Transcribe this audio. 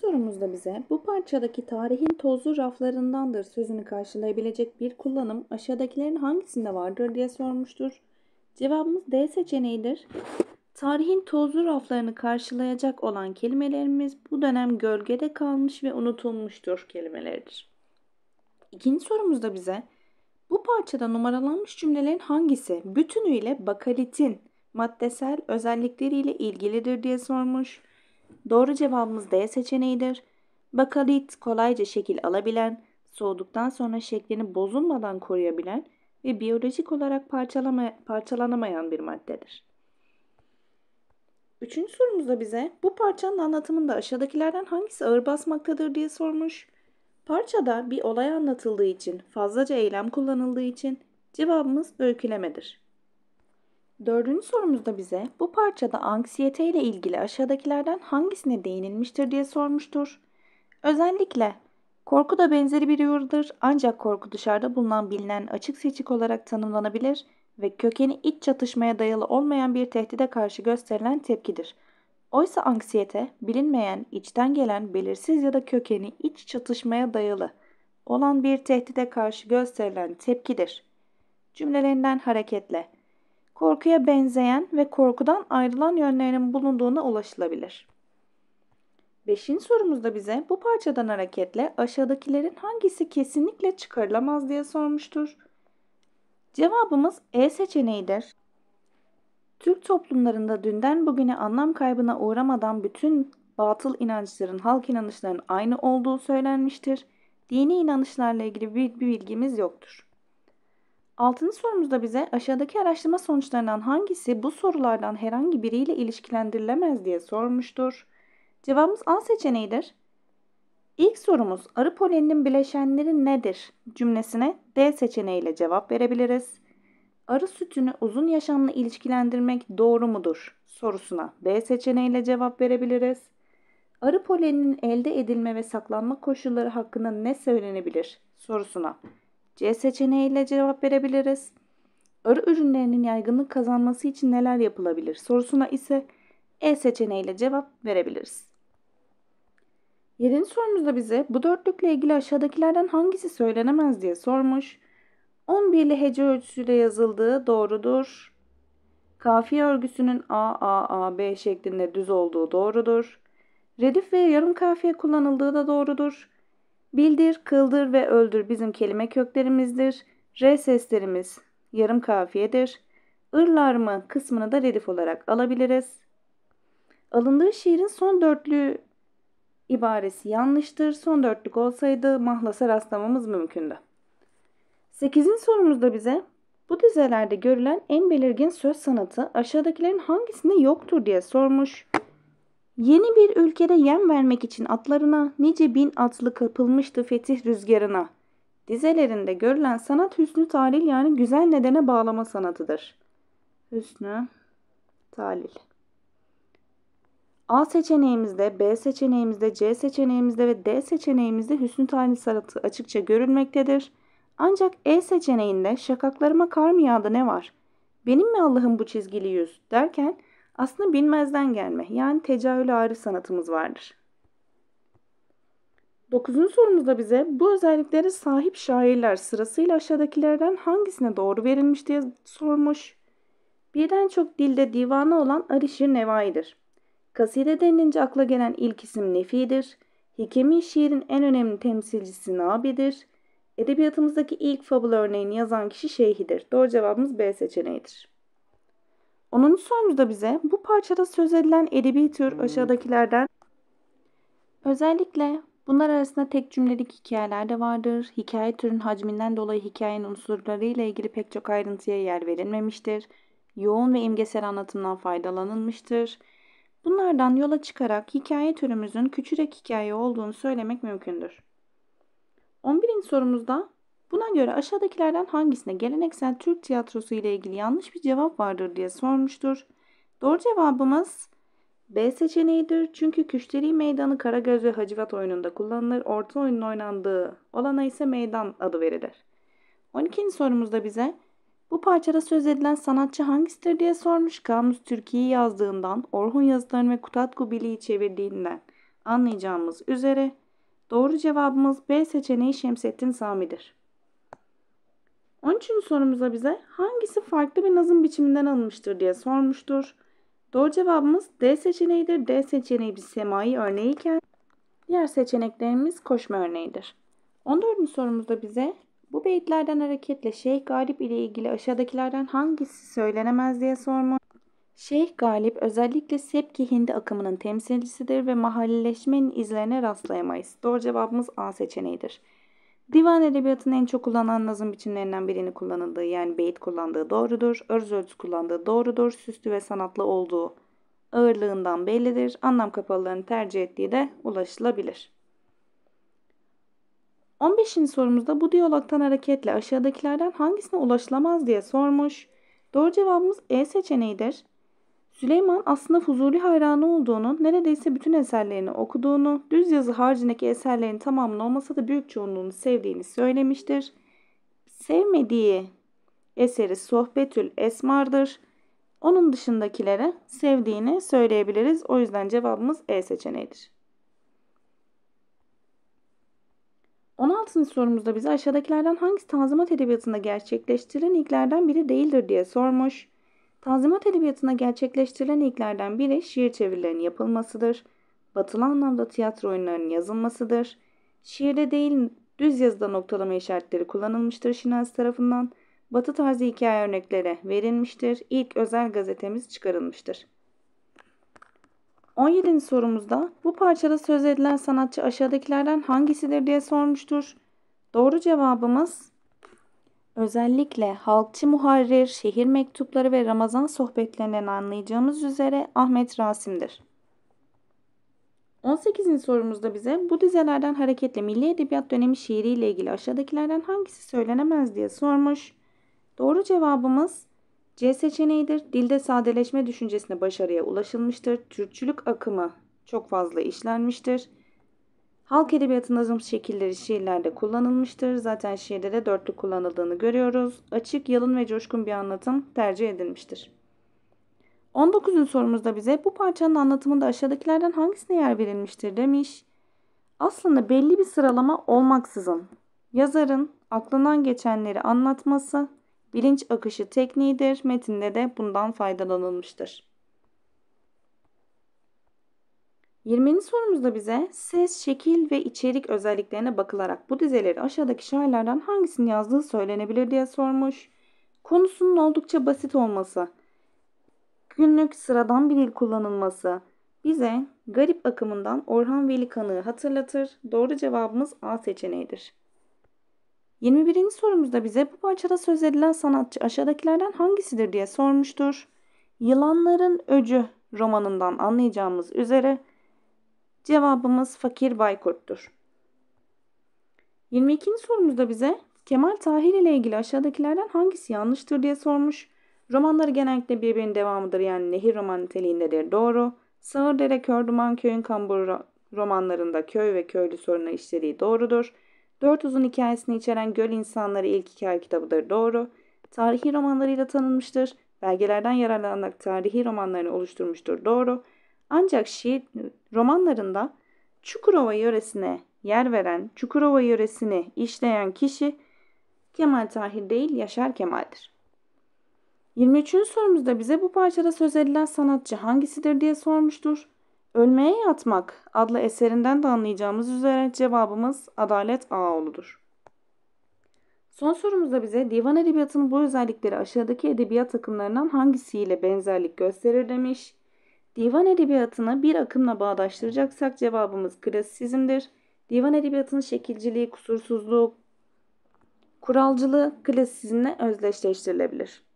Sorumuzda bize bu parçadaki tarihin tozlu raflarındandır sözünü karşılayabilecek bir kullanım aşağıdakilerin hangisinde vardır diye sormuştur. Cevabımız D seçeneğidir. Tarihin tozlu raflarını karşılayacak olan kelimelerimiz bu dönem gölgede kalmış ve unutulmuştur kelimeleridir. İkinci sorumuzda bize bu parçada numaralanmış cümlelerin hangisi bütünüyle bakalitin maddesel özellikleriyle ilgilidir diye sormuş. Doğru cevabımız D seçeneğidir. Bakalit kolayca şekil alabilen, soğuduktan sonra şeklini bozulmadan koruyabilen ve biyolojik olarak parçalama, parçalanamayan bir maddedir. Üçüncü sorumuzda bize bu parçanın anlatımında aşağıdakilerden hangisi ağır basmaktadır diye sormuş. Parçada bir olay anlatıldığı için, fazlaca eylem kullanıldığı için cevabımız öykülemedir. Dördüncü sorumuzda bize bu parçada anksiyete ile ilgili aşağıdakilerden hangisine değinilmiştir diye sormuştur. Özellikle korku da benzeri bir yurdur ancak korku dışarıda bulunan bilinen açık seçik olarak tanımlanabilir ve kökeni iç çatışmaya dayalı olmayan bir tehdide karşı gösterilen tepkidir. Oysa anksiyete bilinmeyen, içten gelen, belirsiz ya da kökeni iç çatışmaya dayalı olan bir tehdide karşı gösterilen tepkidir. Cümlelerinden hareketle korkuya benzeyen ve korkudan ayrılan yönlerinin bulunduğuna ulaşılabilir. Beşinci sorumuzda bize bu parçadan hareketle aşağıdakilerin hangisi kesinlikle çıkarılamaz diye sormuştur. Cevabımız E seçeneğidir. Türk toplumlarında dünden bugüne anlam kaybına uğramadan bütün batıl inançların, halk inanışlarının aynı olduğu söylenmiştir. Dini inanışlarla ilgili bir, bir bilgimiz yoktur. Altıncı sorumuzda bize aşağıdaki araştırma sonuçlarından hangisi bu sorulardan herhangi biriyle ilişkilendirilemez diye sormuştur. Cevabımız A seçeneğidir. İlk sorumuz arı polenin bileşenleri nedir cümlesine D seçeneğiyle cevap verebiliriz. Arı sütünü uzun yaşamla ilişkilendirmek doğru mudur sorusuna B seçeneğiyle cevap verebiliriz. Arı poleninin elde edilme ve saklanma koşulları hakkında ne söylenebilir sorusuna C seçeneğiyle cevap verebiliriz. Arı ürünlerinin yaygınlık kazanması için neler yapılabilir sorusuna ise E seçeneğiyle cevap verebiliriz. Yedinci sorumuzda bize bu dörtlükle ilgili aşağıdakilerden hangisi söylenemez diye sormuş. 11'li hece ölçüsüyle yazıldığı doğrudur. Kafiye örgüsünün A, A, A, B şeklinde düz olduğu doğrudur. Redif ve yarım kafiye kullanıldığı da doğrudur. Bildir, kıldır ve öldür bizim kelime köklerimizdir. R seslerimiz yarım kafiyedir. Irlar mı kısmını da redif olarak alabiliriz. Alındığı şiirin son dörtlü ibaresi yanlıştır. Son dörtlük olsaydı mahlasa rastlamamız mümkündü. 8. sorumuzda bize bu dizelerde görülen en belirgin söz sanatı aşağıdakilerin hangisinde yoktur diye sormuş. Yeni bir ülkede yem vermek için atlarına nice bin atlı kapılmıştı fetih rüzgarına. Dizelerinde görülen sanat hüsnü talil yani güzel nedene bağlama sanatıdır. Hüsnü talil. A seçeneğimizde, B seçeneğimizde, C seçeneğimizde ve D seçeneğimizde hüsnü talil sanatı açıkça görülmektedir. Ancak E seçeneğinde şakaklarıma kar mı yağdı ne var? Benim mi Allah'ım bu çizgili yüz derken aslında bilmezden gelme yani tecahül arif sanatımız vardır. Dokuzuncu sorumuzda bize bu özelliklere sahip şairler sırasıyla aşağıdakilerden hangisine doğru verilmiş diye sormuş. Birden çok dilde divanı olan Arişir Nevai'dir. Kaside denilince akla gelen ilk isim Nefi'dir. Hikemi şiirin en önemli temsilcisi Nabi'dir. Edebiyatımızdaki ilk fabul örneğini yazan kişi Şeyhi'dir. Doğru cevabımız B seçeneğidir. 10. sorumuzda bize bu parçada söz edilen edebi tür hmm. aşağıdakilerden özellikle bunlar arasında tek cümlelik hikayeler de vardır. Hikaye türün hacminden dolayı hikayenin unsurları ile ilgili pek çok ayrıntıya yer verilmemiştir. Yoğun ve imgesel anlatımdan faydalanılmıştır. Bunlardan yola çıkarak hikaye türümüzün küçürek hikaye olduğunu söylemek mümkündür. 11. sorumuzda Buna göre aşağıdakilerden hangisine geleneksel Türk tiyatrosu ile ilgili yanlış bir cevap vardır diye sormuştur. Doğru cevabımız B seçeneğidir. Çünkü Küşteri Meydanı Karagöz ve Hacivat oyununda kullanılır. Orta oyunun oynandığı olana ise meydan adı verilir. 12. sorumuzda bize bu parçada söz edilen sanatçı hangisidir diye sormuş. Kamus Türkiye'yi yazdığından, Orhun yazıtlarını ve Kutatku Bili'yi çevirdiğinden anlayacağımız üzere doğru cevabımız B seçeneği Şemsettin Sami'dir. Onun için sorumuza bize hangisi farklı bir nazım biçiminden alınmıştır diye sormuştur. Doğru cevabımız D seçeneğidir. D seçeneği bir semai örneğiyken diğer seçeneklerimiz koşma örneğidir. 14. sorumuzda bize bu beyitlerden hareketle Şeyh Galip ile ilgili aşağıdakilerden hangisi söylenemez diye sormuş. Şeyh Galip özellikle Sepki Hindi akımının temsilcisidir ve mahalleleşmenin izlerine rastlayamayız. Doğru cevabımız A seçeneğidir. Divan edebiyatının en çok kullanılan nazım biçimlerinden birini kullanıldığı yani beyit kullandığı doğrudur. Örz örtü kullandığı doğrudur. Süslü ve sanatlı olduğu ağırlığından bellidir. Anlam kapalılığını tercih ettiği de ulaşılabilir. 15. sorumuzda bu diyalogtan hareketle aşağıdakilerden hangisine ulaşılamaz diye sormuş. Doğru cevabımız E seçeneğidir. Süleyman aslında Fuzuli hayranı olduğunu, neredeyse bütün eserlerini okuduğunu, düz yazı haricindeki eserlerin tamamını olmasa da büyük çoğunluğunu sevdiğini söylemiştir. Sevmediği eseri Sohbetül Esmar'dır. Onun dışındakilere sevdiğini söyleyebiliriz. O yüzden cevabımız E seçeneğidir. 16. sorumuzda bize aşağıdakilerden hangisi Tanzimat Edebiyatı'nda gerçekleştirilen ilklerden biri değildir diye sormuş. Tanzimat edebiyatına gerçekleştirilen ilklerden biri şiir çevirilerinin yapılmasıdır. Batılı anlamda tiyatro oyunlarının yazılmasıdır. Şiirde değil düz yazıda noktalama işaretleri kullanılmıştır Şinasi tarafından. Batı tarzı hikaye örnekleri verilmiştir. İlk özel gazetemiz çıkarılmıştır. 17. sorumuzda bu parçada söz edilen sanatçı aşağıdakilerden hangisidir diye sormuştur. Doğru cevabımız Özellikle halkçı muharrir, şehir mektupları ve Ramazan sohbetlerinden anlayacağımız üzere Ahmet Rasim'dir. 18. sorumuzda bize bu dizelerden hareketle Milli Edebiyat Dönemi şiiriyle ilgili aşağıdakilerden hangisi söylenemez diye sormuş. Doğru cevabımız C seçeneğidir. Dilde sadeleşme düşüncesine başarıya ulaşılmıştır. Türkçülük akımı çok fazla işlenmiştir. Halk edebiyatında zımp şekilleri şiirlerde kullanılmıştır. Zaten şiirde de dörtlü kullanıldığını görüyoruz. Açık, yalın ve coşkun bir anlatım tercih edilmiştir. 19. sorumuzda bize bu parçanın anlatımında aşağıdakilerden hangisine yer verilmiştir demiş. Aslında belli bir sıralama olmaksızın yazarın aklından geçenleri anlatması bilinç akışı tekniğidir. Metinde de bundan faydalanılmıştır. 20. sorumuzda bize ses, şekil ve içerik özelliklerine bakılarak bu dizeleri aşağıdaki şairlerden hangisini yazdığı söylenebilir diye sormuş. Konusunun oldukça basit olması, günlük sıradan bir dil kullanılması bize garip akımından Orhan Veli Kanık'ı hatırlatır. Doğru cevabımız A seçeneğidir. 21. sorumuzda bize bu parçada söz edilen sanatçı aşağıdakilerden hangisidir diye sormuştur. Yılanların Öcü romanından anlayacağımız üzere Cevabımız Fakir Baykurt'tur. 22. sorumuzda bize Kemal Tahir ile ilgili aşağıdakilerden hangisi yanlıştır diye sormuş. Romanları genellikle birbirinin devamıdır yani nehir roman niteliğindedir doğru. Sığırdere dere körduman Köy'ün kambur romanlarında köy ve köylü sorunu işlediği doğrudur. Dört uzun hikayesini içeren Göl İnsanları ilk hikaye kitabıdır doğru. Tarihi romanlarıyla tanınmıştır. Belgelerden yararlanarak tarihi romanlarını oluşturmuştur doğru. Ancak şiir romanlarında Çukurova yöresine yer veren, Çukurova yöresini işleyen kişi Kemal Tahir değil Yaşar Kemal'dir. 23. sorumuzda bize bu parçada söz edilen sanatçı hangisidir diye sormuştur. Ölmeye Yatmak adlı eserinden de anlayacağımız üzere cevabımız Adalet Ağaoğlu'dur. Son sorumuzda bize divan edebiyatının bu özellikleri aşağıdaki edebiyat akımlarından hangisiyle benzerlik gösterir demiş. Divan edebiyatını bir akımla bağdaştıracaksak cevabımız klasizmdir. Divan edebiyatının şekilciliği, kusursuzluğu, kuralcılığı klasizmle özdeşleştirilebilir.